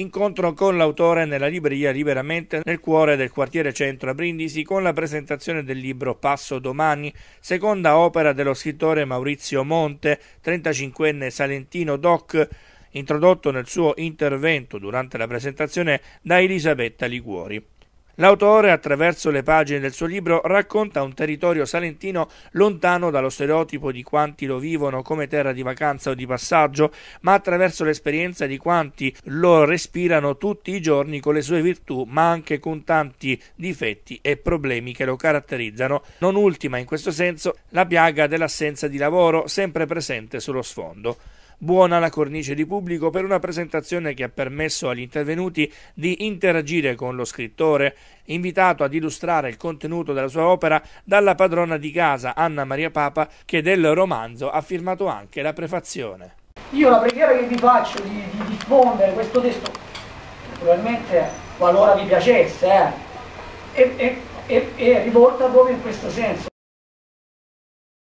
Incontro con l'autore nella libreria Liberamente nel cuore del quartiere centro a Brindisi con la presentazione del libro Passo domani, seconda opera dello scrittore Maurizio Monte, 35enne salentino doc, introdotto nel suo intervento durante la presentazione da Elisabetta Liguori. L'autore, attraverso le pagine del suo libro, racconta un territorio salentino lontano dallo stereotipo di quanti lo vivono come terra di vacanza o di passaggio, ma attraverso l'esperienza di quanti lo respirano tutti i giorni con le sue virtù, ma anche con tanti difetti e problemi che lo caratterizzano, non ultima in questo senso la piaga dell'assenza di lavoro sempre presente sullo sfondo buona la cornice di pubblico per una presentazione che ha permesso agli intervenuti di interagire con lo scrittore, invitato ad illustrare il contenuto della sua opera dalla padrona di casa Anna Maria Papa, che del romanzo ha firmato anche la prefazione. Io la preghiera che vi faccio di, di diffondere questo testo, naturalmente qualora vi piacesse, eh, è, è, è, è rivolta proprio in questo senso,